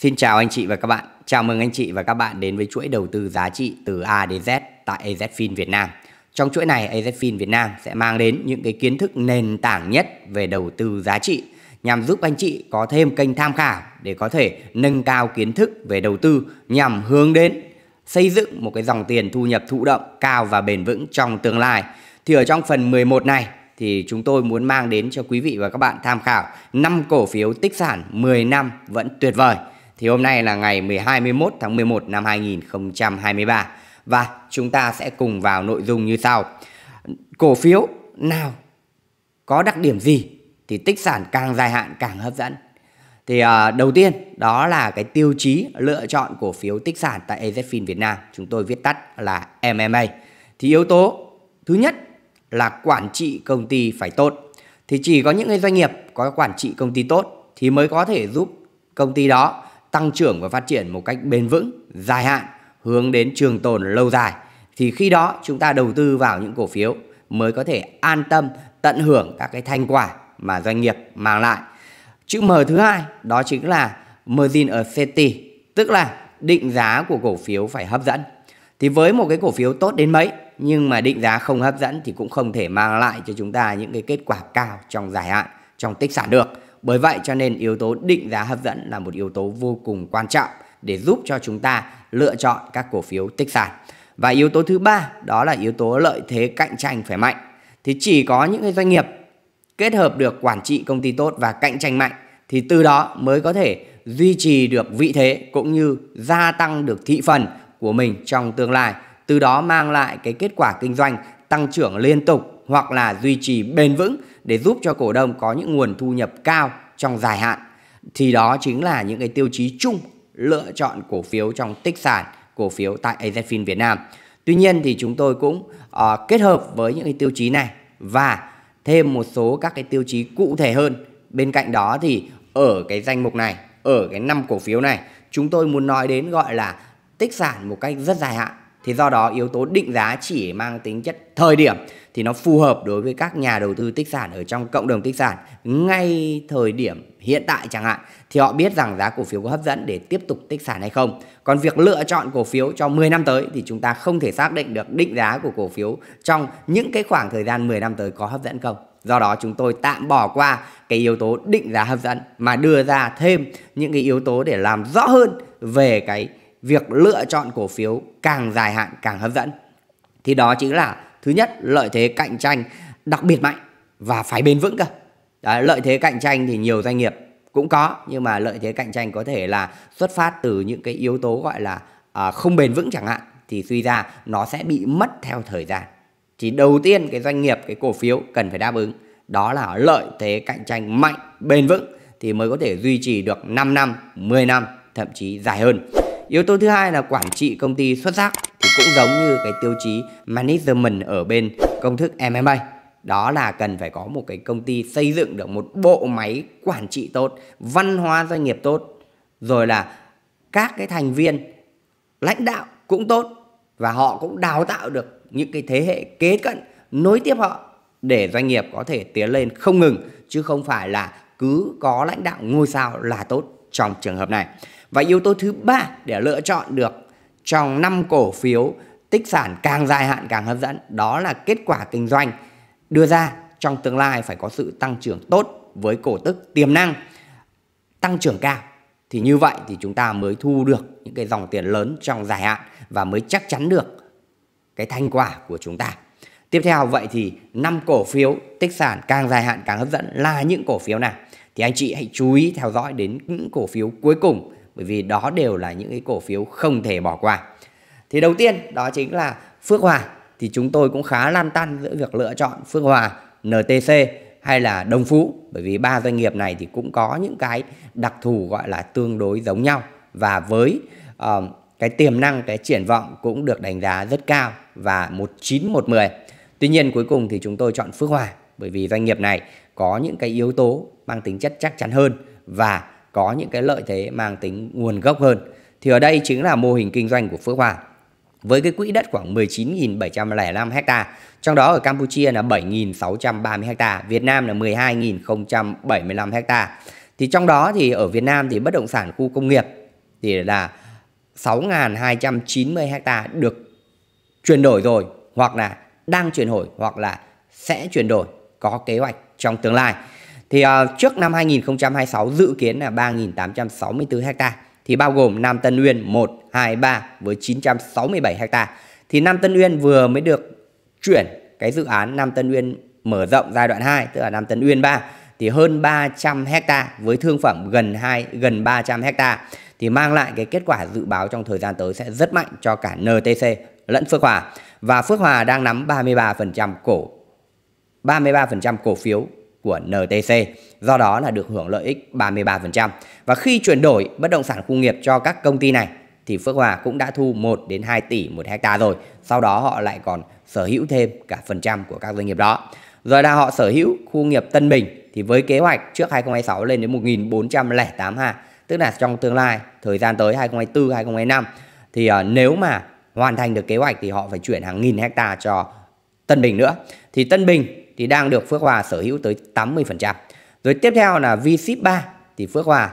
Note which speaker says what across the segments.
Speaker 1: Xin chào anh chị và các bạn. Chào mừng anh chị và các bạn đến với chuỗi đầu tư giá trị từ A đến Z tại AZFIN Việt Nam. Trong chuỗi này, AZFIN Việt Nam sẽ mang đến những cái kiến thức nền tảng nhất về đầu tư giá trị nhằm giúp anh chị có thêm kênh tham khảo để có thể nâng cao kiến thức về đầu tư nhằm hướng đến xây dựng một cái dòng tiền thu nhập thụ động cao và bền vững trong tương lai. Thì ở trong phần 11 này thì chúng tôi muốn mang đến cho quý vị và các bạn tham khảo 5 cổ phiếu tích sản 10 năm vẫn tuyệt vời thì hôm nay là ngày 21 tháng 11 năm 2023 và chúng ta sẽ cùng vào nội dung như sau. Cổ phiếu nào có đặc điểm gì thì tích sản càng dài hạn càng hấp dẫn. Thì uh, đầu tiên đó là cái tiêu chí lựa chọn cổ phiếu tích sản tại AZFIN Việt Nam, chúng tôi viết tắt là MMA. Thì yếu tố thứ nhất là quản trị công ty phải tốt. Thì chỉ có những cái doanh nghiệp có quản trị công ty tốt thì mới có thể giúp công ty đó tăng trưởng và phát triển một cách bền vững, dài hạn, hướng đến trường tồn lâu dài thì khi đó chúng ta đầu tư vào những cổ phiếu mới có thể an tâm tận hưởng các cái thành quả mà doanh nghiệp mang lại. Chữ M thứ hai đó chính là margin safety, tức là định giá của cổ phiếu phải hấp dẫn. Thì với một cái cổ phiếu tốt đến mấy nhưng mà định giá không hấp dẫn thì cũng không thể mang lại cho chúng ta những cái kết quả cao trong dài hạn, trong tích sản được. Bởi vậy cho nên yếu tố định giá hấp dẫn là một yếu tố vô cùng quan trọng để giúp cho chúng ta lựa chọn các cổ phiếu tích sản. Và yếu tố thứ ba đó là yếu tố lợi thế cạnh tranh phải mạnh. Thì chỉ có những cái doanh nghiệp kết hợp được quản trị công ty tốt và cạnh tranh mạnh thì từ đó mới có thể duy trì được vị thế cũng như gia tăng được thị phần của mình trong tương lai, từ đó mang lại cái kết quả kinh doanh tăng trưởng liên tục hoặc là duy trì bền vững để giúp cho cổ đông có những nguồn thu nhập cao trong dài hạn thì đó chính là những cái tiêu chí chung lựa chọn cổ phiếu trong tích sản cổ phiếu tại AZFIN Việt Nam. Tuy nhiên thì chúng tôi cũng uh, kết hợp với những cái tiêu chí này và thêm một số các cái tiêu chí cụ thể hơn. Bên cạnh đó thì ở cái danh mục này, ở cái năm cổ phiếu này, chúng tôi muốn nói đến gọi là tích sản một cách rất dài hạn thì do đó yếu tố định giá chỉ mang tính chất thời điểm thì nó phù hợp đối với các nhà đầu tư tích sản ở trong cộng đồng tích sản ngay thời điểm hiện tại chẳng hạn thì họ biết rằng giá cổ phiếu có hấp dẫn để tiếp tục tích sản hay không. Còn việc lựa chọn cổ phiếu cho 10 năm tới thì chúng ta không thể xác định được định giá của cổ phiếu trong những cái khoảng thời gian 10 năm tới có hấp dẫn không. Do đó chúng tôi tạm bỏ qua cái yếu tố định giá hấp dẫn mà đưa ra thêm những cái yếu tố để làm rõ hơn về cái việc lựa chọn cổ phiếu càng dài hạn càng hấp dẫn thì đó chính là thứ nhất lợi thế cạnh tranh đặc biệt mạnh và phải bền vững cơ Đấy, lợi thế cạnh tranh thì nhiều doanh nghiệp cũng có nhưng mà lợi thế cạnh tranh có thể là xuất phát từ những cái yếu tố gọi là à, không bền vững chẳng hạn thì suy ra nó sẽ bị mất theo thời gian thì đầu tiên cái doanh nghiệp cái cổ phiếu cần phải đáp ứng đó là lợi thế cạnh tranh mạnh bền vững thì mới có thể duy trì được 5 năm 10 năm thậm chí dài hơn Yếu tố thứ hai là quản trị công ty xuất sắc thì cũng giống như cái tiêu chí management ở bên công thức MMA. Đó là cần phải có một cái công ty xây dựng được một bộ máy quản trị tốt, văn hóa doanh nghiệp tốt, rồi là các cái thành viên lãnh đạo cũng tốt và họ cũng đào tạo được những cái thế hệ kế cận nối tiếp họ để doanh nghiệp có thể tiến lên không ngừng chứ không phải là cứ có lãnh đạo ngôi sao là tốt trong trường hợp này. Và yếu tố thứ ba để lựa chọn được trong năm cổ phiếu tích sản càng dài hạn càng hấp dẫn đó là kết quả kinh doanh đưa ra trong tương lai phải có sự tăng trưởng tốt với cổ tức tiềm năng tăng trưởng cao thì như vậy thì chúng ta mới thu được những cái dòng tiền lớn trong dài hạn và mới chắc chắn được cái thành quả của chúng ta. Tiếp theo vậy thì năm cổ phiếu tích sản càng dài hạn càng hấp dẫn là những cổ phiếu nào? Thì anh chị hãy chú ý theo dõi đến những cổ phiếu cuối cùng bởi vì đó đều là những cái cổ phiếu không thể bỏ qua. Thì đầu tiên đó chính là Phước Hòa thì chúng tôi cũng khá lan tăn giữa việc lựa chọn Phước Hòa, NTC hay là Đông Phú bởi vì ba doanh nghiệp này thì cũng có những cái đặc thù gọi là tương đối giống nhau và với uh, cái tiềm năng cái triển vọng cũng được đánh giá rất cao và 19110. Tuy nhiên cuối cùng thì chúng tôi chọn Phước Hòa bởi vì doanh nghiệp này có những cái yếu tố mang tính chất chắc chắn hơn và có những cái lợi thế mang tính nguồn gốc hơn. Thì ở đây chính là mô hình kinh doanh của Phước Hòa với cái quỹ đất khoảng 19.705 ha, trong đó ở Campuchia là 7.630 ha, Việt Nam là 12.075 ha. Thì trong đó thì ở Việt Nam thì bất động sản khu công nghiệp thì là 6.290 ha được chuyển đổi rồi hoặc là đang chuyển đổi hoặc là sẽ chuyển đổi có kế hoạch trong tương lai. Thì uh, trước năm 2026 dự kiến là 3.864 ha thì bao gồm Nam Tân Uyên 1, 2, 3 với 967 ha. Thì Nam Tân Uyên vừa mới được chuyển cái dự án Nam Tân Uyên mở rộng giai đoạn 2 tức là Nam Tân Uyên 3 thì hơn 300 ha với thương phẩm gần 2 gần 300 ha, thì mang lại cái kết quả dự báo trong thời gian tới sẽ rất mạnh cho cả NTC lẫn Phước Hòa và Phước Hòa đang nắm 33% cổ 33% cổ phiếu của NTC, do đó là được hưởng lợi ích 33%. Và khi chuyển đổi bất động sản khu nghiệp cho các công ty này thì Phước Hòa cũng đã thu 1 đến 2 tỷ một hecta rồi. Sau đó họ lại còn sở hữu thêm cả phần trăm của các doanh nghiệp đó. Rồi là họ sở hữu khu nghiệp Tân Bình thì với kế hoạch trước 2026 lên đến 1408 ha, tức là trong tương lai thời gian tới 2024 2025 thì uh, nếu mà hoàn thành được kế hoạch thì họ phải chuyển hàng nghìn hecta cho Tân Bình nữa. Thì Tân Bình thì đang được Phước Hòa sở hữu tới 80%. Rồi tiếp theo là VSIP 3 thì Phước Hòa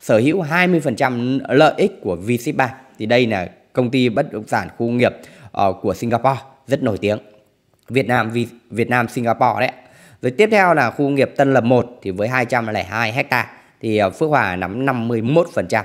Speaker 1: sở hữu 20% lợi ích của VSIP 3. Thì đây là công ty bất động sản khu nghiệp ờ, của Singapore rất nổi tiếng. Việt Nam Việt Nam Singapore đấy. Rồi tiếp theo là khu nghiệp Tân Lập 1 thì với 202 ha thì ờ, Phước Hòa nắm 51%.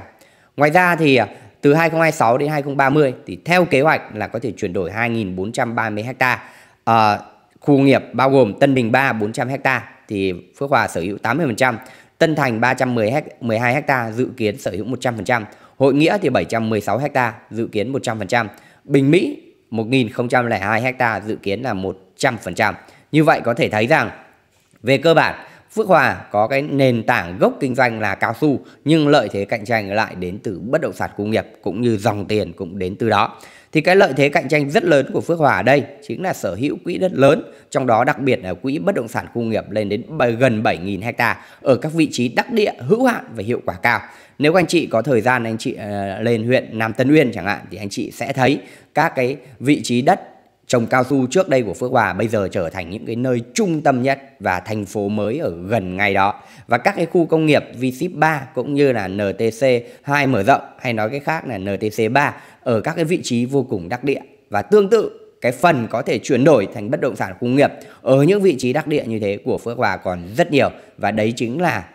Speaker 1: Ngoài ra thì ờ, từ 2026 đến 2030 thì theo kế hoạch là có thể chuyển đổi 2.430 ha. À, Khu nghiệp bao gồm Tân Bình 3 400 ha thì Phước Hòa sở hữu 80%, Tân Thành 312 ha dự kiến sở hữu 100%, Hội Nghĩa thì 716 ha dự kiến 100%, Bình Mỹ 1002 ha dự kiến là 100%. Như vậy có thể thấy rằng về cơ bản Phước Hòa có cái nền tảng gốc kinh doanh là cao su nhưng lợi thế cạnh tranh lại đến từ bất động sản công nghiệp cũng như dòng tiền cũng đến từ đó. Thì cái lợi thế cạnh tranh rất lớn của Phước Hòa ở đây chính là sở hữu quỹ đất lớn, trong đó đặc biệt là quỹ bất động sản công nghiệp lên đến gần 7.000 ha ở các vị trí đắc địa hữu hạn và hiệu quả cao. Nếu anh chị có thời gian anh chị ờ, lên huyện Nam Tân Uyên chẳng hạn thì anh chị sẽ thấy các cái vị trí đất trồng cao su trước đây của Phước Hòa bây giờ trở thành những cái nơi trung tâm nhất và thành phố mới ở gần ngay đó. Và các cái khu công nghiệp v 3 cũng như là NTC 2 mở rộng hay nói cái khác là NTC 3 ở các cái vị trí vô cùng đắc địa và tương tự cái phần có thể chuyển đổi thành bất động sản công nghiệp ở những vị trí đắc địa như thế của Phước Hòa còn rất nhiều và đấy chính là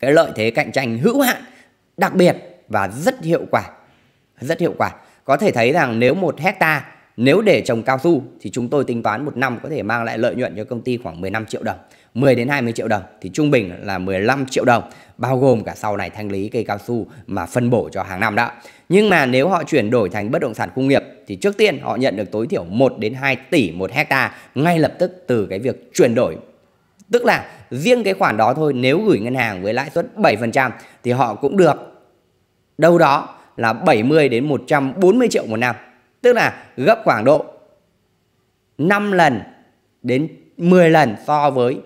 Speaker 1: cái lợi thế cạnh tranh hữu hạn đặc biệt và rất hiệu quả rất hiệu quả có thể thấy rằng nếu một hecta nếu để trồng cao su thì chúng tôi tính toán một năm có thể mang lại lợi nhuận cho công ty khoảng 15 triệu đồng 10 đến 20 triệu đồng thì trung bình là 15 triệu đồng bao gồm cả sau này thanh lý cây cao su mà phân bổ cho hàng năm đó. Nhưng mà nếu họ chuyển đổi thành bất động sản công nghiệp thì trước tiên họ nhận được tối thiểu 1 đến 2 tỷ một hecta ngay lập tức từ cái việc chuyển đổi Tức là riêng cái khoản đó thôi nếu gửi ngân hàng với lãi suất 7% thì họ cũng được đâu đó là 70 đến 140 triệu một năm. Tức là gấp khoảng độ 5 lần đến 10 lần so với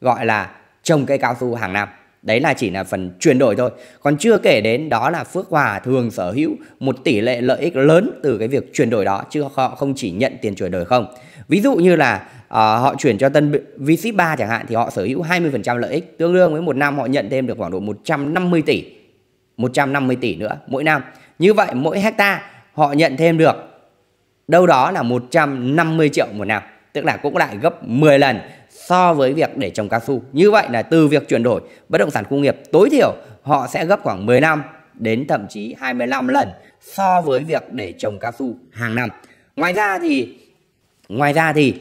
Speaker 1: gọi là trồng cây cao su hàng năm. Đấy là chỉ là phần chuyển đổi thôi. Còn chưa kể đến đó là Phước Hòa thường sở hữu một tỷ lệ lợi ích lớn từ cái việc chuyển đổi đó chứ họ không chỉ nhận tiền chuyển đổi không. Ví dụ như là uh, họ chuyển cho Tân VC 3 chẳng hạn thì họ sở hữu 20% lợi ích tương đương với một năm họ nhận thêm được khoảng độ 150 tỷ. 150 tỷ nữa mỗi năm. Như vậy mỗi hecta họ nhận thêm được đâu đó là 150 triệu một năm, tức là cũng lại gấp 10 lần so với việc để trồng cao su. Như vậy là từ việc chuyển đổi bất động sản công nghiệp tối thiểu họ sẽ gấp khoảng 10 năm đến thậm chí 25 lần so với việc để trồng cao su hàng năm. Ngoài ra thì ngoài ra thì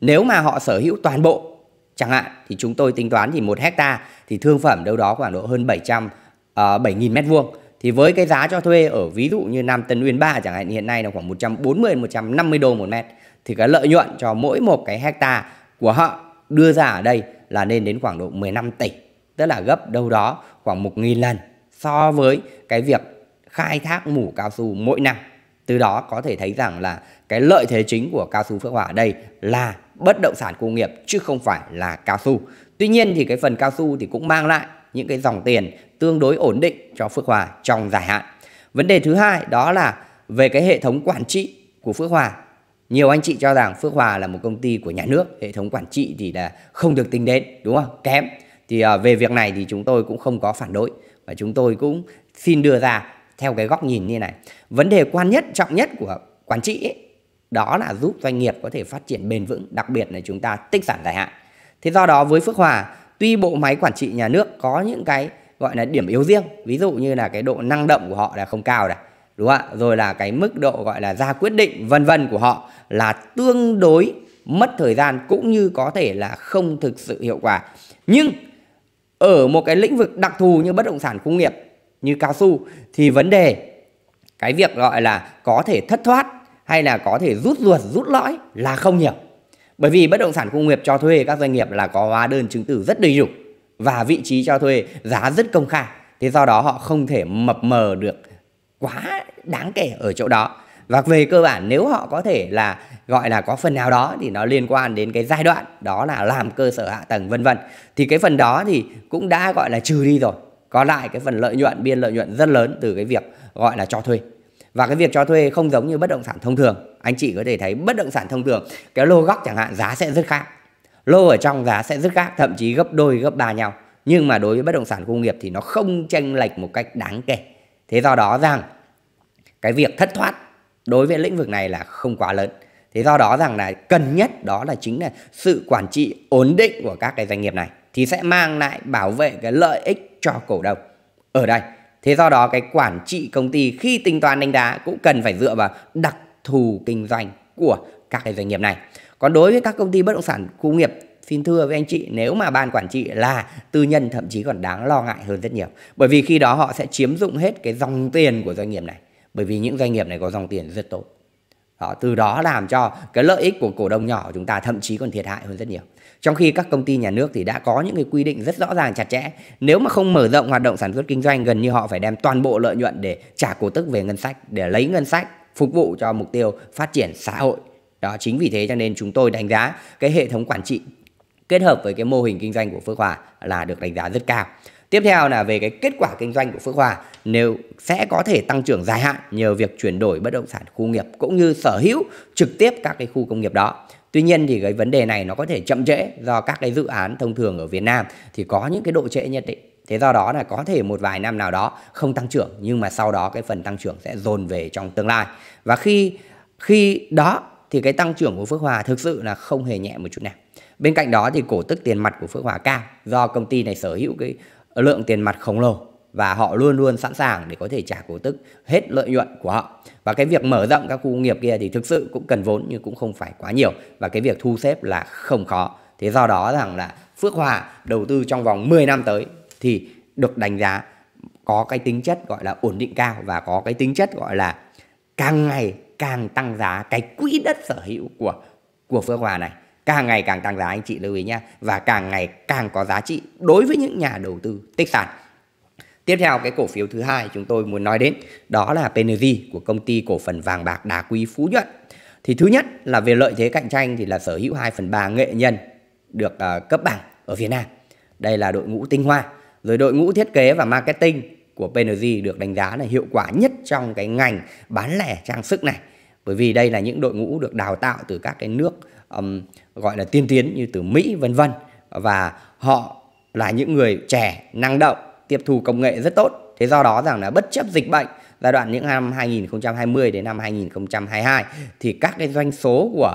Speaker 1: nếu mà họ sở hữu toàn bộ chẳng hạn thì chúng tôi tính toán thì một hecta thì thương phẩm đâu đó khoảng độ hơn 700 uh, 7.000 mét vuông thì với cái giá cho thuê ở ví dụ như Nam Tân Uyên 3 chẳng hạn hiện nay là khoảng 140 150 đô một mét thì cái lợi nhuận cho mỗi một cái hecta của họ đưa ra ở đây là lên đến khoảng độ 15 tỷ, tức là gấp đâu đó khoảng 1.000 lần so với cái việc khai thác mủ cao su mỗi năm. Từ đó có thể thấy rằng là cái lợi thế chính của cao su Phước Hòa ở đây là bất động sản công nghiệp chứ không phải là cao su. Tuy nhiên thì cái phần cao su thì cũng mang lại những cái dòng tiền tương đối ổn định cho Phước Hòa trong dài hạn. Vấn đề thứ hai đó là về cái hệ thống quản trị của Phước Hòa nhiều anh chị cho rằng Phước Hòa là một công ty của nhà nước hệ thống quản trị thì là không được tính đến đúng không kém thì uh, về việc này thì chúng tôi cũng không có phản đối và chúng tôi cũng xin đưa ra theo cái góc nhìn như này vấn đề quan nhất trọng nhất của quản trị ấy, đó là giúp doanh nghiệp có thể phát triển bền vững đặc biệt là chúng ta tích sản dài hạn thế do đó với Phước Hòa tuy bộ máy quản trị nhà nước có những cái gọi là điểm yếu riêng ví dụ như là cái độ năng động của họ là không cao này đúng không ạ rồi là cái mức độ gọi là ra quyết định vân vân của họ là tương đối mất thời gian cũng như có thể là không thực sự hiệu quả nhưng ở một cái lĩnh vực đặc thù như bất động sản công nghiệp như cao su thì vấn đề cái việc gọi là có thể thất thoát hay là có thể rút ruột rút lõi là không nhiều bởi vì bất động sản công nghiệp cho thuê các doanh nghiệp là có hóa đơn chứng từ rất đầy đủ và vị trí cho thuê giá rất công khai thế do đó họ không thể mập mờ được quá đáng kể ở chỗ đó và về cơ bản nếu họ có thể là gọi là có phần nào đó thì nó liên quan đến cái giai đoạn đó là làm cơ sở hạ tầng vân vân thì cái phần đó thì cũng đã gọi là trừ đi rồi còn lại cái phần lợi nhuận biên lợi nhuận rất lớn từ cái việc gọi là cho thuê và cái việc cho thuê không giống như bất động sản thông thường anh chị có thể thấy bất động sản thông thường cái lô góc chẳng hạn giá sẽ rất khác lô ở trong giá sẽ rất khác thậm chí gấp đôi gấp ba nhau nhưng mà đối với bất động sản công nghiệp thì nó không chênh lệch một cách đáng kể Thế do đó rằng cái việc thất thoát đối với lĩnh vực này là không quá lớn. Thế do đó rằng là cần nhất đó là chính là sự quản trị ổn định của các cái doanh nghiệp này thì sẽ mang lại bảo vệ cái lợi ích cho cổ đông ở đây. Thế do đó cái quản trị công ty khi tính toán đánh giá cũng cần phải dựa vào đặc thù kinh doanh của các cái doanh nghiệp này. Còn đối với các công ty bất động sản khu nghiệp Xin thưa với anh chị, nếu mà ban quản trị là tư nhân thậm chí còn đáng lo ngại hơn rất nhiều. Bởi vì khi đó họ sẽ chiếm dụng hết cái dòng tiền của doanh nghiệp này. Bởi vì những doanh nghiệp này có dòng tiền rất tốt. họ từ đó làm cho cái lợi ích của cổ đông nhỏ của chúng ta thậm chí còn thiệt hại hơn rất nhiều. Trong khi các công ty nhà nước thì đã có những cái quy định rất rõ ràng chặt chẽ. Nếu mà không mở rộng hoạt động sản xuất kinh doanh gần như họ phải đem toàn bộ lợi nhuận để trả cổ tức về ngân sách, để lấy ngân sách phục vụ cho mục tiêu phát triển xã hội. Đó chính vì thế cho nên chúng tôi đánh giá cái hệ thống quản trị kết hợp với cái mô hình kinh doanh của Phước Hòa là được đánh giá rất cao. Tiếp theo là về cái kết quả kinh doanh của Phước Hòa nếu sẽ có thể tăng trưởng dài hạn nhờ việc chuyển đổi bất động sản khu nghiệp cũng như sở hữu trực tiếp các cái khu công nghiệp đó. Tuy nhiên thì cái vấn đề này nó có thể chậm trễ do các cái dự án thông thường ở Việt Nam thì có những cái độ trễ nhất định. Thế do đó là có thể một vài năm nào đó không tăng trưởng nhưng mà sau đó cái phần tăng trưởng sẽ dồn về trong tương lai. Và khi khi đó thì cái tăng trưởng của Phước Hòa thực sự là không hề nhẹ một chút nào. Bên cạnh đó thì cổ tức tiền mặt của Phước Hòa cao do công ty này sở hữu cái lượng tiền mặt khổng lồ và họ luôn luôn sẵn sàng để có thể trả cổ tức hết lợi nhuận của họ. Và cái việc mở rộng các khu công nghiệp kia thì thực sự cũng cần vốn nhưng cũng không phải quá nhiều và cái việc thu xếp là không khó. Thế do đó rằng là Phước Hòa đầu tư trong vòng 10 năm tới thì được đánh giá có cái tính chất gọi là ổn định cao và có cái tính chất gọi là càng ngày càng tăng giá cái quỹ đất sở hữu của của Phước Hòa này càng ngày càng tăng giá anh chị lưu ý nhé và càng ngày càng có giá trị đối với những nhà đầu tư tích sản Tiếp theo cái cổ phiếu thứ hai chúng tôi muốn nói đến đó là PNG của công ty cổ phần vàng bạc đá quý Phú Nhuận. Thì thứ nhất là về lợi thế cạnh tranh thì là sở hữu 2 phần 3 nghệ nhân được uh, cấp bằng ở Việt Nam. Đây là đội ngũ tinh hoa. Rồi đội ngũ thiết kế và marketing của PNG được đánh giá là hiệu quả nhất trong cái ngành bán lẻ trang sức này. Bởi vì đây là những đội ngũ được đào tạo từ các cái nước um, gọi là tiên tiến như từ Mỹ vân vân và họ là những người trẻ năng động tiếp thu công nghệ rất tốt thế do đó rằng là bất chấp dịch bệnh giai đoạn những năm 2020 đến năm 2022 thì các cái doanh số của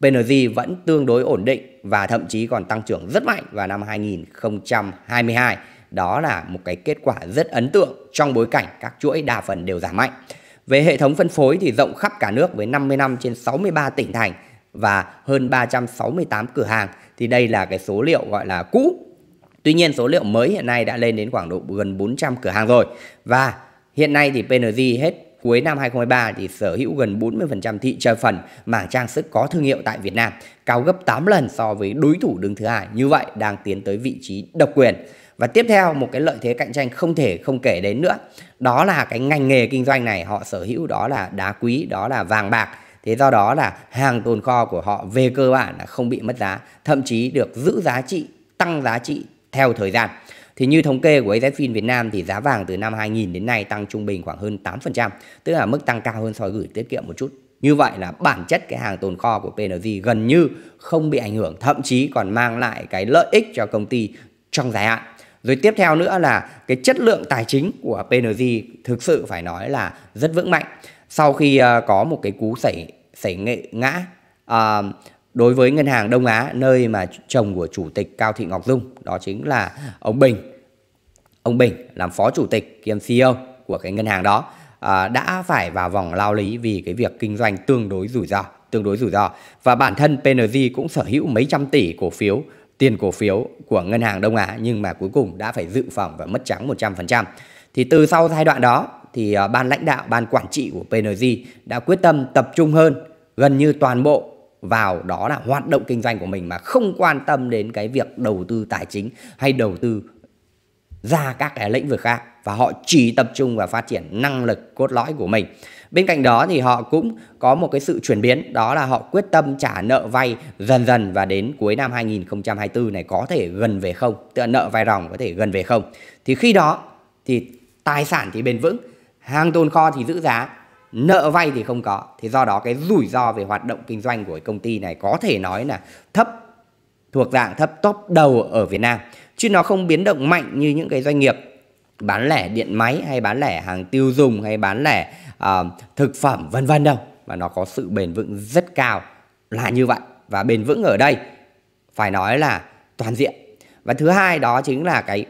Speaker 1: PNG vẫn tương đối ổn định và thậm chí còn tăng trưởng rất mạnh vào năm 2022. Đó là một cái kết quả rất ấn tượng trong bối cảnh các chuỗi đa phần đều giảm mạnh. Về hệ thống phân phối thì rộng khắp cả nước với 55 trên 63 tỉnh thành và hơn 368 cửa hàng thì đây là cái số liệu gọi là cũ. Tuy nhiên số liệu mới hiện nay đã lên đến khoảng độ gần 400 cửa hàng rồi và hiện nay thì PNG hết cuối năm 2023 thì sở hữu gần 40% thị trường phần mảng trang sức có thương hiệu tại Việt Nam, cao gấp 8 lần so với đối thủ đứng thứ hai. Như vậy đang tiến tới vị trí độc quyền. Và tiếp theo một cái lợi thế cạnh tranh không thể không kể đến nữa, đó là cái ngành nghề kinh doanh này họ sở hữu đó là đá quý, đó là vàng bạc Thế do đó là hàng tồn kho của họ về cơ bản là không bị mất giá, thậm chí được giữ giá trị, tăng giá trị theo thời gian. Thì như thống kê của AZFIN Việt Nam thì giá vàng từ năm 2000 đến nay tăng trung bình khoảng hơn 8%, tức là mức tăng cao hơn so với gửi tiết kiệm một chút. Như vậy là bản chất cái hàng tồn kho của PNG gần như không bị ảnh hưởng, thậm chí còn mang lại cái lợi ích cho công ty trong dài hạn. Rồi tiếp theo nữa là cái chất lượng tài chính của PNG thực sự phải nói là rất vững mạnh sau khi uh, có một cái cú xảy xảy nghệ ngã uh, đối với ngân hàng Đông Á nơi mà chồng của chủ tịch Cao Thị Ngọc Dung đó chính là ông Bình ông Bình làm phó chủ tịch kiêm CEO của cái ngân hàng đó à, đã phải vào vòng lao lý vì cái việc kinh doanh tương đối rủi ro tương đối rủi ro và bản thân PNG cũng sở hữu mấy trăm tỷ cổ phiếu tiền cổ phiếu của ngân hàng Đông Á nhưng mà cuối cùng đã phải dự phòng và mất trắng 100%. Thì từ sau giai đoạn đó thì à, ban lãnh đạo, ban quản trị của PNG đã quyết tâm tập trung hơn gần như toàn bộ vào đó là hoạt động kinh doanh của mình mà không quan tâm đến cái việc đầu tư tài chính hay đầu tư ra các cái lĩnh vực khác và họ chỉ tập trung vào phát triển năng lực cốt lõi của mình. Bên cạnh đó thì họ cũng có một cái sự chuyển biến đó là họ quyết tâm trả nợ vay dần dần và đến cuối năm 2024 này có thể gần về không, tức là nợ vay ròng có thể gần về không. Thì khi đó thì tài sản thì bền vững hàng tồn kho thì giữ giá nợ vay thì không có thì do đó cái rủi ro về hoạt động kinh doanh của công ty này có thể nói là thấp thuộc dạng thấp top đầu ở Việt Nam chứ nó không biến động mạnh như những cái doanh nghiệp bán lẻ điện máy hay bán lẻ hàng tiêu dùng hay bán lẻ uh, thực phẩm vân vân đâu mà nó có sự bền vững rất cao là như vậy và bền vững ở đây phải nói là toàn diện và thứ hai đó chính là cái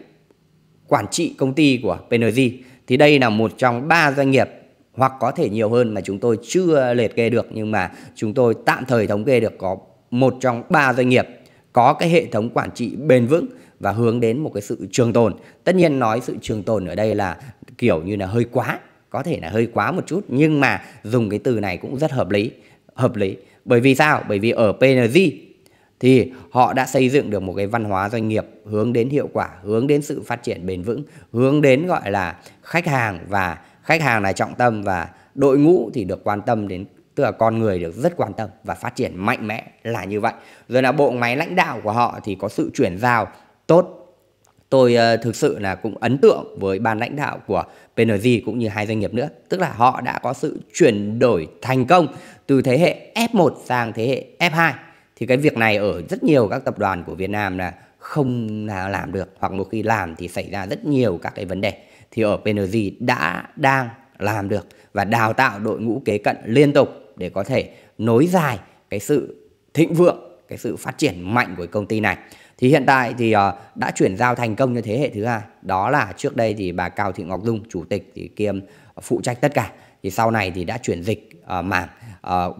Speaker 1: quản trị công ty của PNG thì đây là một trong ba doanh nghiệp hoặc có thể nhiều hơn mà chúng tôi chưa liệt kê được nhưng mà chúng tôi tạm thời thống kê được có một trong ba doanh nghiệp có cái hệ thống quản trị bền vững và hướng đến một cái sự trường tồn. Tất nhiên nói sự trường tồn ở đây là kiểu như là hơi quá, có thể là hơi quá một chút nhưng mà dùng cái từ này cũng rất hợp lý, hợp lý. Bởi vì sao? Bởi vì ở PNG thì họ đã xây dựng được một cái văn hóa doanh nghiệp hướng đến hiệu quả, hướng đến sự phát triển bền vững, hướng đến gọi là khách hàng và khách hàng là trọng tâm và đội ngũ thì được quan tâm đến tức là con người được rất quan tâm và phát triển mạnh mẽ là như vậy. Rồi là bộ máy lãnh đạo của họ thì có sự chuyển giao tốt. Tôi uh, thực sự là cũng ấn tượng với ban lãnh đạo của PNG cũng như hai doanh nghiệp nữa, tức là họ đã có sự chuyển đổi thành công từ thế hệ F1 sang thế hệ F2 thì cái việc này ở rất nhiều các tập đoàn của Việt Nam là không làm được hoặc một khi làm thì xảy ra rất nhiều các cái vấn đề thì ở PNG đã đang làm được và đào tạo đội ngũ kế cận liên tục để có thể nối dài cái sự thịnh vượng cái sự phát triển mạnh của công ty này thì hiện tại thì ờ, đã chuyển giao thành công cho thế hệ thứ hai đó là trước đây thì bà Cao Thị Ngọc Dung chủ tịch thì kiêm ờ, phụ trách tất cả thì sau này thì đã chuyển dịch ờ, mảng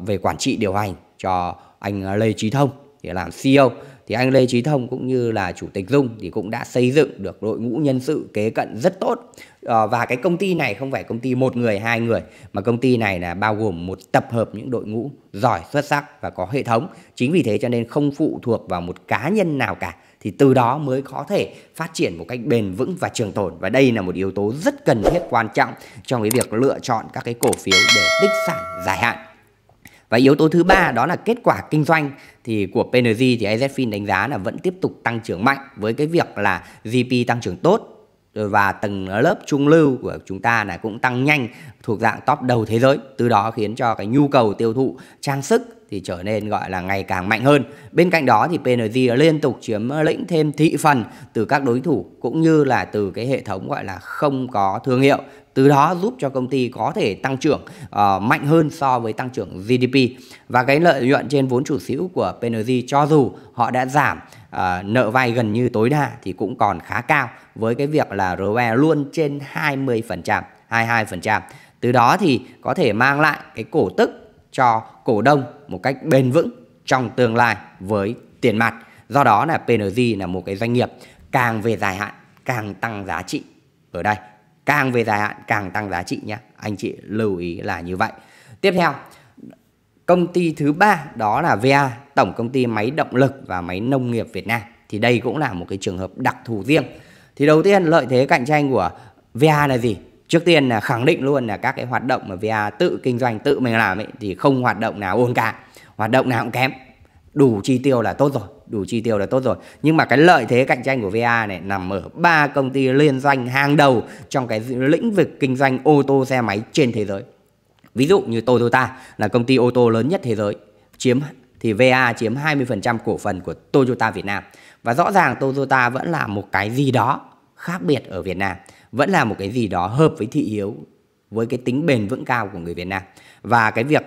Speaker 1: về quản trị điều hành cho anh ờ, Lê Trí Thông để làm CEO thì anh Lê Trí Thông cũng như là chủ tịch Dung thì cũng đã xây dựng được đội ngũ nhân sự kế cận rất tốt ờ, và cái công ty này không phải công ty một người hai người mà công ty này là bao gồm một tập hợp những đội ngũ giỏi xuất sắc và có hệ thống chính vì thế cho nên không phụ thuộc vào một cá nhân nào cả thì từ đó mới có thể phát triển một cách bền vững và trường tồn và đây là một yếu tố rất cần thiết quan trọng trong cái việc lựa chọn các cái cổ phiếu để tích sản dài hạn và yếu tố thứ ba đó là kết quả kinh doanh thì của PNG thì EZFIN đánh giá là vẫn tiếp tục tăng trưởng mạnh với cái việc là GP tăng trưởng tốt và tầng lớp trung lưu của chúng ta là cũng tăng nhanh thuộc dạng top đầu thế giới từ đó khiến cho cái nhu cầu tiêu thụ trang sức thì trở nên gọi là ngày càng mạnh hơn. Bên cạnh đó thì PNG liên tục chiếm lĩnh thêm thị phần từ các đối thủ cũng như là từ cái hệ thống gọi là không có thương hiệu. Từ đó giúp cho công ty có thể tăng trưởng uh, mạnh hơn so với tăng trưởng GDP. Và cái lợi nhuận trên vốn chủ sở hữu của PNG cho dù họ đã giảm uh, nợ vay gần như tối đa thì cũng còn khá cao với cái việc là ROE luôn trên 20%, 22%. Từ đó thì có thể mang lại cái cổ tức cho cổ đông một cách bền vững trong tương lai với tiền mặt. Do đó là PNG là một cái doanh nghiệp càng về dài hạn càng tăng giá trị ở đây. Càng về dài hạn càng tăng giá trị nhé. Anh chị lưu ý là như vậy. Tiếp theo, công ty thứ ba đó là VA, Tổng Công ty Máy Động Lực và Máy Nông nghiệp Việt Nam. Thì đây cũng là một cái trường hợp đặc thù riêng. Thì đầu tiên lợi thế cạnh tranh của VA là gì? trước tiên là khẳng định luôn là các cái hoạt động mà VA tự kinh doanh tự mình làm ấy thì không hoạt động nào ôn cả hoạt động nào cũng kém đủ chi tiêu là tốt rồi đủ chi tiêu là tốt rồi nhưng mà cái lợi thế cạnh tranh của VA này nằm ở ba công ty liên doanh hàng đầu trong cái lĩnh vực kinh doanh ô tô xe máy trên thế giới ví dụ như Toyota là công ty ô tô lớn nhất thế giới chiếm thì VA chiếm 20% cổ phần của Toyota Việt Nam và rõ ràng Toyota vẫn là một cái gì đó khác biệt ở Việt Nam vẫn là một cái gì đó hợp với thị hiếu với cái tính bền vững cao của người Việt Nam và cái việc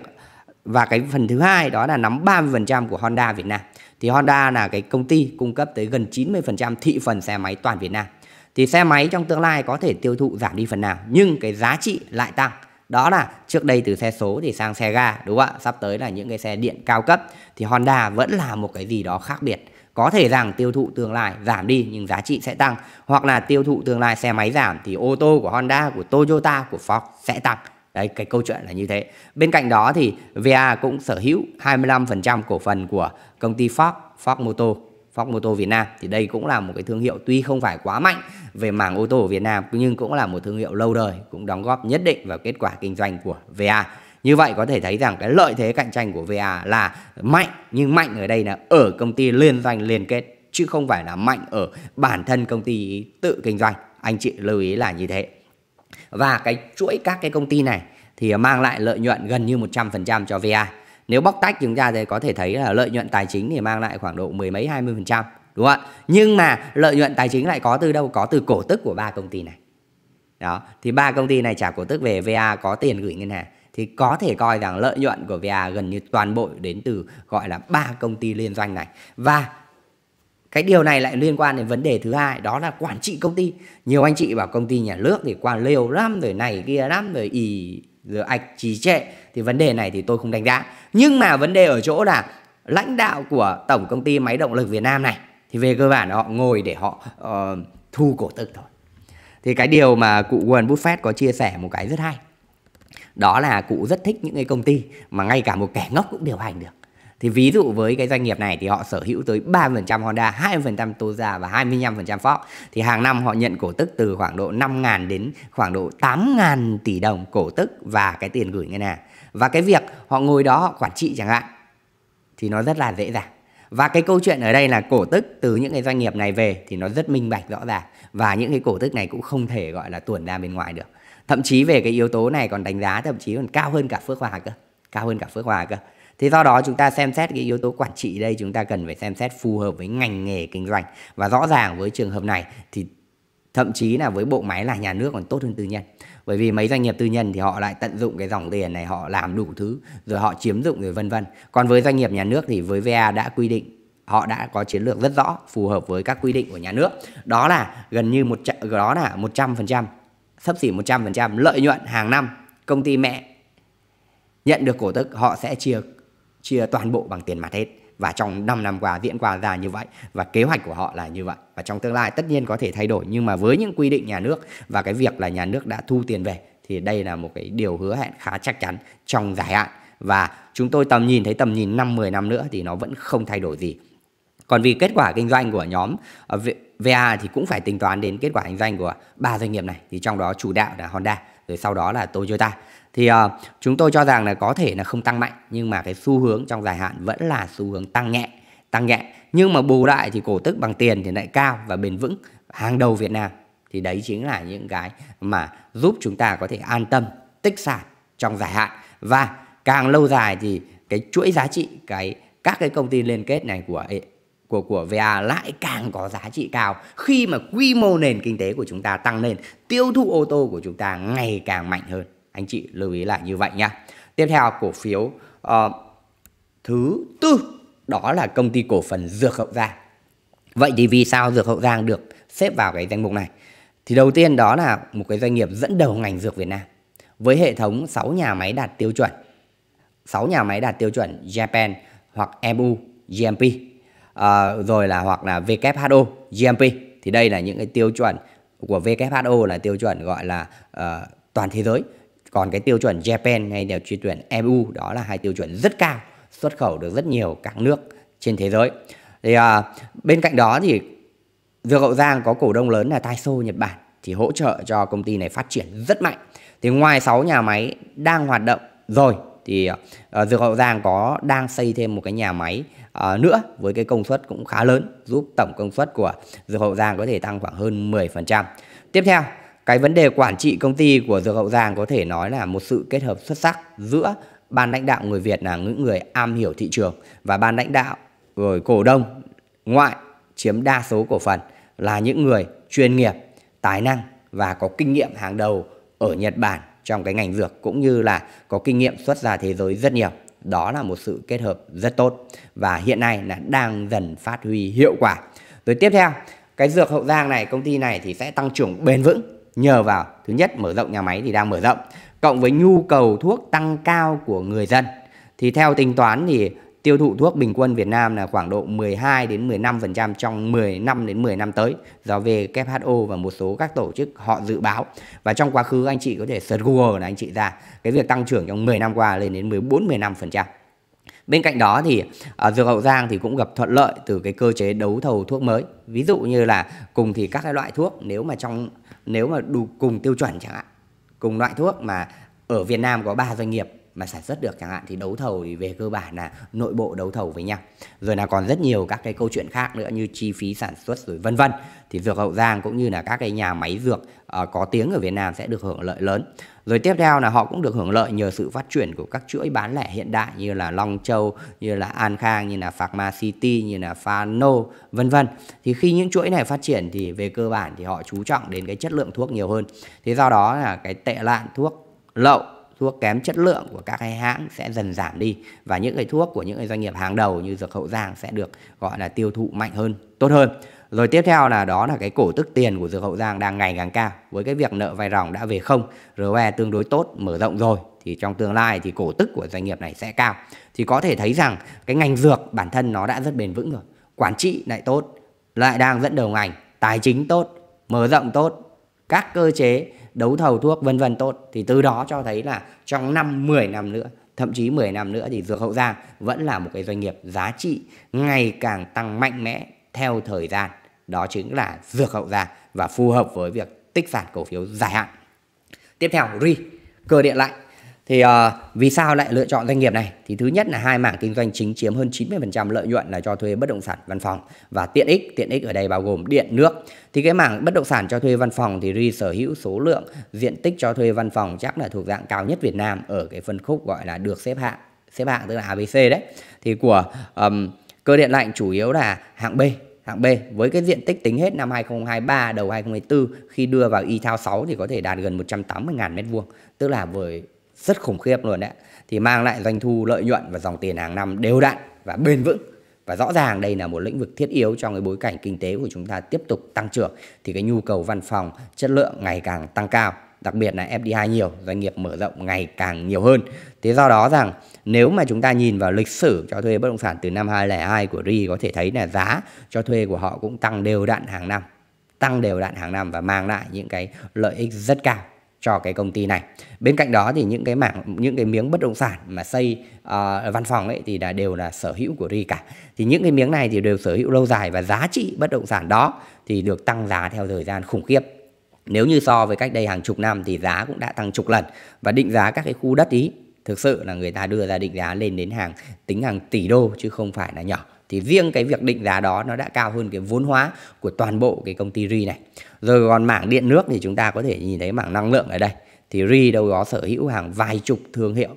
Speaker 1: và cái phần thứ hai đó là nắm 30% của Honda Việt Nam thì Honda là cái công ty cung cấp tới gần 90% thị phần xe máy toàn Việt Nam thì xe máy trong tương lai có thể tiêu thụ giảm đi phần nào nhưng cái giá trị lại tăng đó là trước đây từ xe số thì sang xe ga đúng không ạ sắp tới là những cái xe điện cao cấp thì Honda vẫn là một cái gì đó khác biệt có thể rằng tiêu thụ tương lai giảm đi nhưng giá trị sẽ tăng hoặc là tiêu thụ tương lai xe máy giảm thì ô tô của Honda của Toyota của Ford sẽ tăng đấy cái câu chuyện là như thế bên cạnh đó thì VA cũng sở hữu 25% cổ phần của công ty Ford Ford Motor Ford Motor Việt Nam thì đây cũng là một cái thương hiệu tuy không phải quá mạnh về mảng ô tô ở Việt Nam nhưng cũng là một thương hiệu lâu đời cũng đóng góp nhất định vào kết quả kinh doanh của VA như vậy có thể thấy rằng cái lợi thế cạnh tranh của VA là mạnh nhưng mạnh ở đây là ở công ty liên doanh liên kết chứ không phải là mạnh ở bản thân công ty tự kinh doanh anh chị lưu ý là như thế và cái chuỗi các cái công ty này thì mang lại lợi nhuận gần như 100% cho VA nếu bóc tách chúng ta thì có thể thấy là lợi nhuận tài chính thì mang lại khoảng độ mười mấy 20% đúng không ạ nhưng mà lợi nhuận tài chính lại có từ đâu có từ cổ tức của ba công ty này đó thì ba công ty này trả cổ tức về VA có tiền gửi ngân hàng thì có thể coi rằng lợi nhuận của VA gần như toàn bộ đến từ gọi là ba công ty liên doanh này và cái điều này lại liên quan đến vấn đề thứ hai đó là quản trị công ty nhiều anh chị bảo công ty nhà nước thì quản liều lắm rồi này kia lắm rồi ì rồi ạch trì trệ thì vấn đề này thì tôi không đánh giá nhưng mà vấn đề ở chỗ là lãnh đạo của tổng công ty máy động lực Việt Nam này thì về cơ bản họ ngồi để họ uh, thu cổ tức thôi thì cái điều mà cụ Warren Buffett có chia sẻ một cái rất hay đó là cụ rất thích những cái công ty mà ngay cả một kẻ ngốc cũng điều hành được thì ví dụ với cái doanh nghiệp này thì họ sở hữu tới 3% Honda, 20% Toyota và 25% Ford. Thì hàng năm họ nhận cổ tức từ khoảng độ 5.000 đến khoảng độ 8.000 tỷ đồng cổ tức và cái tiền gửi ngân hàng. Và cái việc họ ngồi đó họ quản trị chẳng hạn thì nó rất là dễ dàng và cái câu chuyện ở đây là cổ tức từ những cái doanh nghiệp này về thì nó rất minh bạch rõ ràng và những cái cổ tức này cũng không thể gọi là tuồn ra bên ngoài được. Thậm chí về cái yếu tố này còn đánh giá thậm chí còn cao hơn cả Phước Hòa cơ, cao hơn cả Phước Hòa cơ. Thì do đó chúng ta xem xét cái yếu tố quản trị đây chúng ta cần phải xem xét phù hợp với ngành nghề kinh doanh và rõ ràng với trường hợp này thì thậm chí là với bộ máy là nhà nước còn tốt hơn tư nhân bởi vì mấy doanh nghiệp tư nhân thì họ lại tận dụng cái dòng tiền này họ làm đủ thứ rồi họ chiếm dụng rồi vân vân còn với doanh nghiệp nhà nước thì với va đã quy định họ đã có chiến lược rất rõ phù hợp với các quy định của nhà nước đó là gần như một đó là một trăm phần trăm sấp xỉ một trăm phần trăm lợi nhuận hàng năm công ty mẹ nhận được cổ tức họ sẽ chia chia toàn bộ bằng tiền mặt hết và trong 5 năm qua diễn qua ra như vậy và kế hoạch của họ là như vậy và trong tương lai tất nhiên có thể thay đổi nhưng mà với những quy định nhà nước và cái việc là nhà nước đã thu tiền về thì đây là một cái điều hứa hẹn khá chắc chắn trong dài hạn và chúng tôi tầm nhìn thấy tầm nhìn năm 10 năm nữa thì nó vẫn không thay đổi gì. Còn vì kết quả kinh doanh của nhóm ờ, VA thì cũng phải tính toán đến kết quả kinh doanh của ba doanh nghiệp này thì trong đó chủ đạo là Honda rồi sau đó là Toyota thì uh, chúng tôi cho rằng là có thể là không tăng mạnh nhưng mà cái xu hướng trong dài hạn vẫn là xu hướng tăng nhẹ tăng nhẹ nhưng mà bù lại thì cổ tức bằng tiền thì lại cao và bền vững hàng đầu Việt Nam thì đấy chính là những cái mà giúp chúng ta có thể an tâm tích sản trong dài hạn và càng lâu dài thì cái chuỗi giá trị cái các cái công ty liên kết này của của của VA lại càng có giá trị cao khi mà quy mô nền kinh tế của chúng ta tăng lên, tiêu thụ ô tô của chúng ta ngày càng mạnh hơn. Anh chị lưu ý là như vậy nha. Tiếp theo cổ phiếu uh, thứ tư đó là công ty cổ phần Dược Hậu Giang. Vậy thì vì sao Dược Hậu Giang được xếp vào cái danh mục này? Thì đầu tiên đó là một cái doanh nghiệp dẫn đầu ngành dược Việt Nam với hệ thống 6 nhà máy đạt tiêu chuẩn. 6 nhà máy đạt tiêu chuẩn Japan hoặc EU GMP. À, ờ, rồi là hoặc là WHO GMP thì đây là những cái tiêu chuẩn của WHO là tiêu chuẩn gọi là uh, toàn thế giới còn cái tiêu chuẩn Japan hay là truy tuyển EU đó là hai tiêu chuẩn rất cao xuất khẩu được rất nhiều các nước trên thế giới thì à, bên cạnh đó thì Dược Hậu Giang có cổ đông lớn là Taiso Nhật Bản thì hỗ trợ cho công ty này phát triển rất mạnh thì ngoài 6 nhà máy đang hoạt động rồi thì uh, Dược Hậu Giang có đang xây thêm một cái nhà máy uh, nữa với cái công suất cũng khá lớn giúp tổng công suất của Dược Hậu Giang có thể tăng khoảng hơn 10%. Tiếp theo cái vấn đề quản trị công ty của Dược Hậu Giang có thể nói là một sự kết hợp xuất sắc giữa ban lãnh đạo người Việt là những người am hiểu thị trường và ban lãnh đạo rồi cổ đông ngoại chiếm đa số cổ phần là những người chuyên nghiệp, tài năng và có kinh nghiệm hàng đầu ở Nhật Bản trong cái ngành dược cũng như là có kinh nghiệm xuất ra thế giới rất nhiều. Đó là một sự kết hợp rất tốt và hiện nay là đang dần phát huy hiệu quả. Rồi tiếp theo, cái dược Hậu Giang này, công ty này thì sẽ tăng trưởng bền vững nhờ vào thứ nhất mở rộng nhà máy thì đang mở rộng cộng với nhu cầu thuốc tăng cao của người dân thì theo tính toán thì tiêu thụ thuốc bình quân Việt Nam là khoảng độ 12 đến 15% trong 10 năm đến 10 năm tới do về WHO và một số các tổ chức họ dự báo. Và trong quá khứ anh chị có thể search Google là anh chị ra cái việc tăng trưởng trong 10 năm qua lên đến 14 15%. Bên cạnh đó thì ở ờ, Dược Hậu Giang thì cũng gặp thuận lợi từ cái cơ chế đấu thầu thuốc mới. Ví dụ như là cùng thì các cái loại thuốc nếu mà trong nếu mà đủ cùng tiêu chuẩn chẳng hạn, cùng loại thuốc mà ở Việt Nam có 3 doanh nghiệp mà sản xuất được chẳng hạn thì đấu thầu thì về cơ bản là nội bộ đấu thầu với nhau rồi là còn rất nhiều các cái câu chuyện khác nữa như chi phí sản xuất rồi vân vân thì dược hậu giang cũng như là các cái nhà máy dược uh, có tiếng ở việt nam sẽ được hưởng lợi lớn rồi tiếp theo là họ cũng được hưởng lợi nhờ sự phát triển của các chuỗi bán lẻ hiện đại như là long châu như là an khang như là pharma city như là fano vân vân thì khi những chuỗi này phát triển thì về cơ bản thì họ chú trọng đến cái chất lượng thuốc nhiều hơn thế do đó là cái tệ nạn thuốc lậu thuốc kém chất lượng của các cái hãng sẽ dần giảm đi và những cái thuốc của những cái doanh nghiệp hàng đầu như dược hậu giang sẽ được gọi là tiêu thụ mạnh hơn tốt hơn rồi tiếp theo là đó là cái cổ tức tiền của dược hậu giang đang ngày càng cao với cái việc nợ vay ròng đã về không roe tương đối tốt mở rộng rồi thì trong tương lai thì cổ tức của doanh nghiệp này sẽ cao thì có thể thấy rằng cái ngành dược bản thân nó đã rất bền vững rồi quản trị lại tốt lại đang dẫn đầu ngành tài chính tốt mở rộng tốt các cơ chế đấu thầu thuốc vân vân tốt thì từ đó cho thấy là trong năm 10 năm nữa thậm chí 10 năm nữa thì Dược Hậu Giang vẫn là một cái doanh nghiệp giá trị ngày càng tăng mạnh mẽ theo thời gian. Đó chính là Dược Hậu Giang và phù hợp với việc tích sản cổ phiếu dài hạn. Tiếp theo RI, cơ điện lạnh thì uh, vì sao lại lựa chọn doanh nghiệp này? Thì thứ nhất là hai mảng kinh doanh chính chiếm hơn 90% lợi nhuận là cho thuê bất động sản văn phòng và tiện ích. Tiện ích ở đây bao gồm điện, nước. Thì cái mảng bất động sản cho thuê văn phòng thì ri sở hữu số lượng diện tích cho thuê văn phòng chắc là thuộc dạng cao nhất Việt Nam ở cái phân khúc gọi là được xếp hạng. Xếp hạng tức là ABC đấy. Thì của um, cơ điện lạnh chủ yếu là hạng B hạng B với cái diện tích tính hết năm 2023 đầu 2024 khi đưa vào e thao 6 thì có thể đạt gần 180.000 m2, tức là với rất khủng khiếp luôn đấy thì mang lại doanh thu lợi nhuận và dòng tiền hàng năm đều đặn và bền vững và rõ ràng đây là một lĩnh vực thiết yếu trong cái bối cảnh kinh tế của chúng ta tiếp tục tăng trưởng thì cái nhu cầu văn phòng chất lượng ngày càng tăng cao đặc biệt là FDI nhiều, doanh nghiệp mở rộng ngày càng nhiều hơn. Thế do đó rằng nếu mà chúng ta nhìn vào lịch sử cho thuê bất động sản từ năm 2002 của RE có thể thấy là giá cho thuê của họ cũng tăng đều đặn hàng năm, tăng đều đặn hàng năm và mang lại những cái lợi ích rất cao cho cái công ty này. Bên cạnh đó thì những cái mảng những cái miếng bất động sản mà xây uh, văn phòng ấy thì đã đều là sở hữu của RI cả. Thì những cái miếng này thì đều sở hữu lâu dài và giá trị bất động sản đó thì được tăng giá theo thời gian khủng khiếp. Nếu như so với cách đây hàng chục năm thì giá cũng đã tăng chục lần và định giá các cái khu đất ý thực sự là người ta đưa ra định giá lên đến hàng tính hàng tỷ đô chứ không phải là nhỏ thì riêng cái việc định giá đó nó đã cao hơn cái vốn hóa của toàn bộ cái công ty ri này rồi còn mảng điện nước thì chúng ta có thể nhìn thấy mảng năng lượng ở đây. Thì RI đâu đó sở hữu hàng vài chục thương hiệu.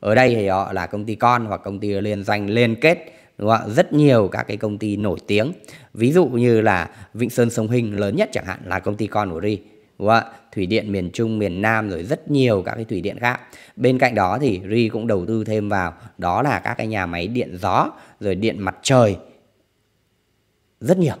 Speaker 1: Ở đây thì họ là công ty con hoặc công ty liên danh liên kết đúng không Rất nhiều các cái công ty nổi tiếng. Ví dụ như là Vịnh Sơn Sông Hình lớn nhất chẳng hạn là công ty con của RI. Đúng không? Thủy điện miền Trung, miền Nam rồi rất nhiều các cái thủy điện khác. Bên cạnh đó thì RI cũng đầu tư thêm vào đó là các cái nhà máy điện gió rồi điện mặt trời rất nhiều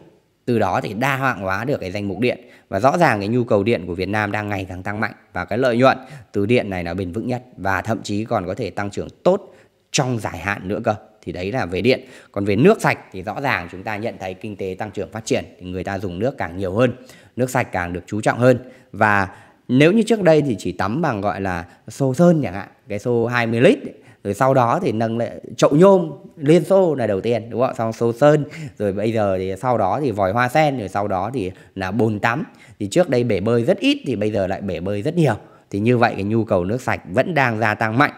Speaker 1: từ đó thì đa dạng hóa được cái danh mục điện và rõ ràng cái nhu cầu điện của Việt Nam đang ngày càng tăng mạnh và cái lợi nhuận từ điện này là bền vững nhất và thậm chí còn có thể tăng trưởng tốt trong dài hạn nữa cơ thì đấy là về điện còn về nước sạch thì rõ ràng chúng ta nhận thấy kinh tế tăng trưởng phát triển thì người ta dùng nước càng nhiều hơn nước sạch càng được chú trọng hơn và nếu như trước đây thì chỉ tắm bằng gọi là xô sơn chẳng hạn cái xô 20 lít ấy, rồi sau đó thì nâng lại chậu nhôm liên xô là đầu tiên đúng không xong xô sơn rồi bây giờ thì sau đó thì vòi hoa sen rồi sau đó thì là bồn tắm thì trước đây bể bơi rất ít thì bây giờ lại bể bơi rất nhiều thì như vậy cái nhu cầu nước sạch vẫn đang gia tăng mạnh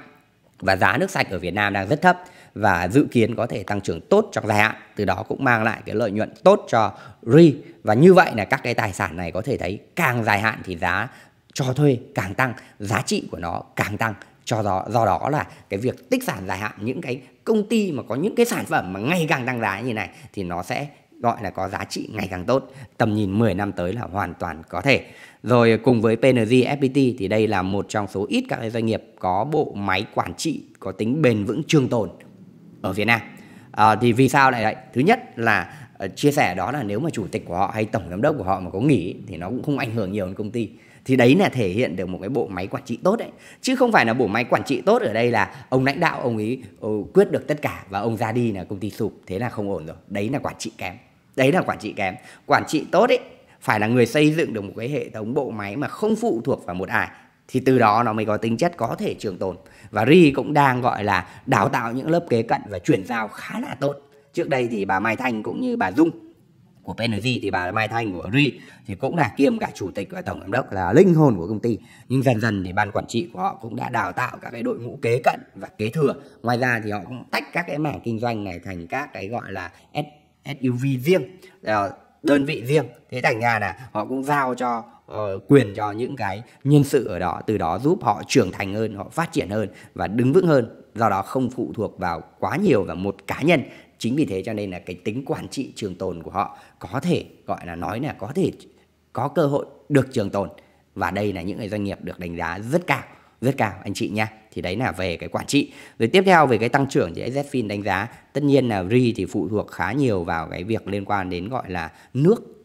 Speaker 1: và giá nước sạch ở Việt Nam đang rất thấp và dự kiến có thể tăng trưởng tốt trong dài hạn, từ đó cũng mang lại cái lợi nhuận tốt cho RE và như vậy là các cái tài sản này có thể thấy càng dài hạn thì giá cho thuê càng tăng, giá trị của nó càng tăng cho đó do đó là cái việc tích sản dài hạn những cái công ty mà có những cái sản phẩm mà ngày càng tăng giá như này thì nó sẽ gọi là có giá trị ngày càng tốt tầm nhìn 10 năm tới là hoàn toàn có thể rồi cùng với PNG FPT thì đây là một trong số ít các doanh nghiệp có bộ máy quản trị có tính bền vững trường tồn ở Việt Nam à, thì vì sao lại vậy thứ nhất là ờ, chia sẻ đó là nếu mà chủ tịch của họ hay tổng giám đốc của họ mà có nghỉ thì nó cũng không ảnh hưởng nhiều đến công ty thì đấy là thể hiện được một cái bộ máy quản trị tốt đấy chứ không phải là bộ máy quản trị tốt ở đây là ông lãnh đạo ông ấy ừ, quyết được tất cả và ông ra đi là công ty sụp thế là không ổn rồi đấy là quản trị kém đấy là quản trị kém quản trị tốt ấy phải là người xây dựng được một cái hệ thống bộ máy mà không phụ thuộc vào một ai thì từ đó nó mới có tính chất có thể trường tồn và ri cũng đang gọi là đào tạo những lớp kế cận và chuyển giao khá là tốt trước đây thì bà mai thanh cũng như bà dung của PNG thì bà Mai Thanh của Ri thì cũng là kiêm cả chủ tịch và tổng giám đốc là linh hồn của công ty nhưng dần dần thì ban quản trị của họ cũng đã đào tạo các cái đội ngũ kế cận và kế thừa ngoài ra thì họ cũng tách các cái mảng kinh doanh này thành các cái gọi là SUV riêng ờ, đơn vị riêng thế thành ra là họ cũng giao cho ờ, quyền cho những cái nhân sự ở đó từ đó giúp họ trưởng thành hơn họ phát triển hơn và đứng vững hơn do đó không phụ thuộc vào quá nhiều vào một cá nhân chính vì thế cho nên là cái tính quản trị trường tồn của họ có thể gọi là nói là có thể có cơ hội được trường tồn và đây là những cái doanh nghiệp được đánh giá rất cao rất cao anh chị nha thì đấy là về cái quản trị rồi tiếp theo về cái tăng trưởng thì Zfin đánh giá tất nhiên là RI thì phụ thuộc khá nhiều vào cái việc liên quan đến gọi là nước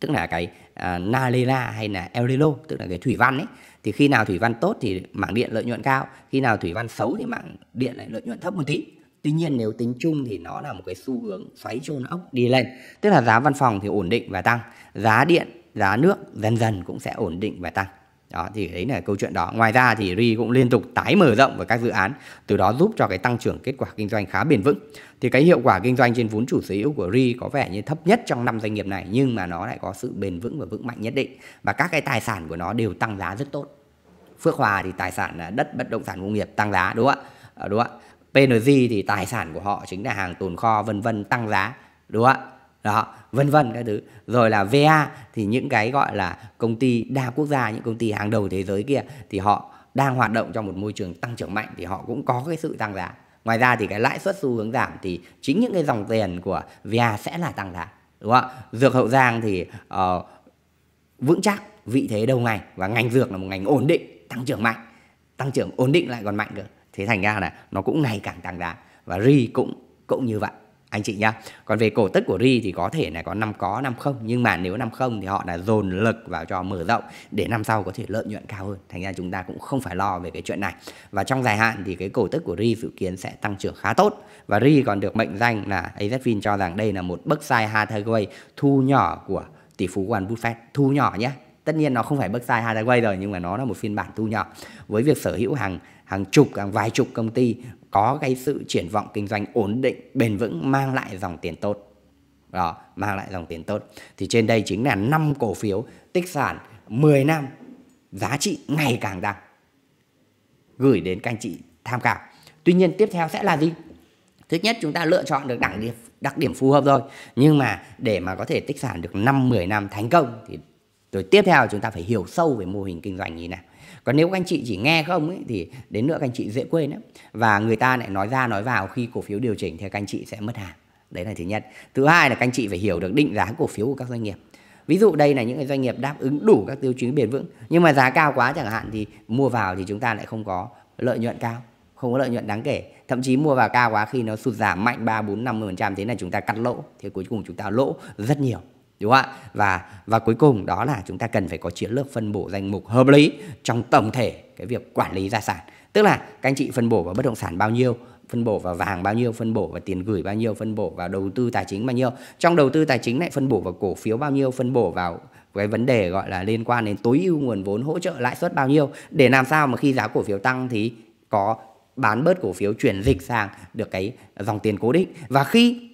Speaker 1: tức là cái uh, à, Nalena hay là El tức là cái thủy văn ấy thì khi nào thủy văn tốt thì mảng điện lợi nhuận cao khi nào thủy văn xấu thì mảng điện lại lợi nhuận thấp một tí Tuy nhiên nếu tính chung thì nó là một cái xu hướng xoáy trôn ốc đi lên. Tức là giá văn phòng thì ổn định và tăng, giá điện, giá nước dần dần cũng sẽ ổn định và tăng. Đó thì đấy là câu chuyện đó. Ngoài ra thì RI cũng liên tục tái mở rộng vào các dự án, từ đó giúp cho cái tăng trưởng kết quả kinh doanh khá bền vững. Thì cái hiệu quả kinh doanh trên vốn chủ sở hữu của RI có vẻ như thấp nhất trong năm doanh nghiệp này nhưng mà nó lại có sự bền vững và vững mạnh nhất định và các cái tài sản của nó đều tăng giá rất tốt. Phước Hòa thì tài sản đất bất động sản công nghiệp tăng giá đúng không ạ? Ờ, đúng không ạ? PNG thì tài sản của họ chính là hàng tồn kho vân vân tăng giá đúng không ạ đó vân vân các thứ rồi là VA thì những cái gọi là công ty đa quốc gia những công ty hàng đầu thế giới kia thì họ đang hoạt động trong một môi trường tăng trưởng mạnh thì họ cũng có cái sự tăng giá ngoài ra thì cái lãi suất xu hướng giảm thì chính những cái dòng tiền của VA sẽ là tăng giá đúng không ạ dược hậu giang thì uh, vững chắc vị thế đầu ngành và ngành dược là một ngành ổn định tăng trưởng mạnh tăng trưởng ổn định lại còn mạnh cơ thế thành ra là nó cũng ngày càng tăng giá và ri cũng cũng như vậy anh chị nhá còn về cổ tức của ri thì có thể là có năm có năm không nhưng mà nếu năm không thì họ là dồn lực vào cho mở rộng để năm sau có thể lợi nhuận cao hơn thành ra chúng ta cũng không phải lo về cái chuyện này và trong dài hạn thì cái cổ tức của ri dự kiến sẽ tăng trưởng khá tốt và ri còn được mệnh danh là azfin cho rằng đây là một bước sai hathaway thu nhỏ của tỷ phú warren buffett thu nhỏ nhé tất nhiên nó không phải bước sai hathaway rồi nhưng mà nó là một phiên bản thu nhỏ với việc sở hữu hàng hàng chục hàng vài chục công ty có cái sự triển vọng kinh doanh ổn định bền vững mang lại dòng tiền tốt đó mang lại dòng tiền tốt thì trên đây chính là năm cổ phiếu tích sản 10 năm giá trị ngày càng tăng gửi đến các anh chị tham khảo tuy nhiên tiếp theo sẽ là gì thứ nhất chúng ta lựa chọn được đẳng điểm đặc điểm phù hợp rồi nhưng mà để mà có thể tích sản được 5 10 năm thành công thì rồi tiếp theo chúng ta phải hiểu sâu về mô hình kinh doanh như thế nào còn nếu các anh chị chỉ nghe không ấy thì đến nữa các anh chị dễ quên lắm và người ta lại nói ra nói vào khi cổ phiếu điều chỉnh thì các anh chị sẽ mất hàng đấy là thứ nhất thứ hai là các anh chị phải hiểu được định giá cổ phiếu của các doanh nghiệp ví dụ đây là những cái doanh nghiệp đáp ứng đủ các tiêu chí bền vững nhưng mà giá cao quá chẳng hạn thì mua vào thì chúng ta lại không có lợi nhuận cao không có lợi nhuận đáng kể thậm chí mua vào cao quá khi nó sụt giảm mạnh ba bốn năm mươi thế là chúng ta cắt lỗ thì cuối cùng chúng ta lỗ rất nhiều đúng không ạ và và cuối cùng đó là chúng ta cần phải có chiến lược phân bổ danh mục hợp lý trong tổng thể cái việc quản lý gia sản tức là các anh chị phân bổ vào bất động sản bao nhiêu phân bổ vào vàng bao nhiêu, phân bổ vào tiền gửi bao nhiêu, phân bổ vào đầu tư tài chính bao nhiêu. Trong đầu tư tài chính lại phân bổ vào cổ phiếu bao nhiêu, phân bổ vào cái vấn đề gọi là liên quan đến tối ưu nguồn vốn hỗ trợ lãi suất bao nhiêu để làm sao mà khi giá cổ phiếu tăng thì có bán bớt cổ phiếu chuyển dịch sang được cái dòng tiền cố định và khi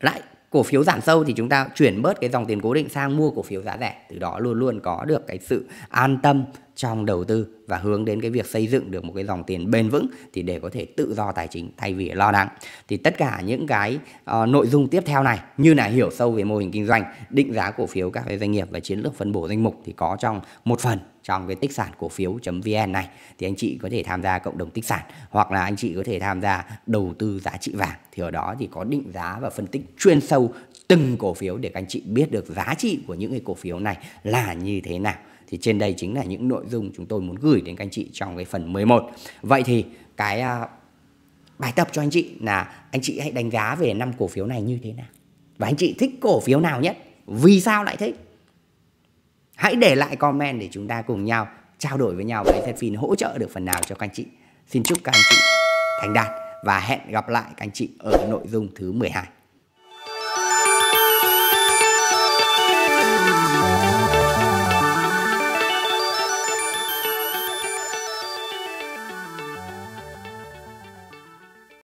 Speaker 1: lại cổ phiếu giảm sâu thì chúng ta chuyển bớt cái dòng tiền cố định sang mua cổ phiếu giá rẻ từ đó luôn luôn có được cái sự an tâm trong đầu tư và hướng đến cái việc xây dựng được một cái dòng tiền bền vững thì để có thể tự do tài chính thay vì lo lắng thì tất cả những cái uh, nội dung tiếp theo này như là hiểu sâu về mô hình kinh doanh định giá cổ phiếu các cái doanh nghiệp và chiến lược phân bổ danh mục thì có trong một phần trong cái tích sản cổ phiếu.vn này thì anh chị có thể tham gia cộng đồng tích sản hoặc là anh chị có thể tham gia đầu tư giá trị vàng thì ở đó thì có định giá và phân tích chuyên sâu từng cổ phiếu để các anh chị biết được giá trị của những cái cổ phiếu này là như thế nào thì trên đây chính là những nội dung chúng tôi muốn gửi đến các anh chị trong cái phần 11. Vậy thì cái uh, bài tập cho anh chị là anh chị hãy đánh giá về năm cổ phiếu này như thế nào. Và anh chị thích cổ phiếu nào nhất? Vì sao lại thích? Hãy để lại comment để chúng ta cùng nhau trao đổi với nhau với Zfin hỗ trợ được phần nào cho các anh chị. Xin chúc các anh chị thành đạt và hẹn gặp lại các anh chị ở nội dung thứ 12.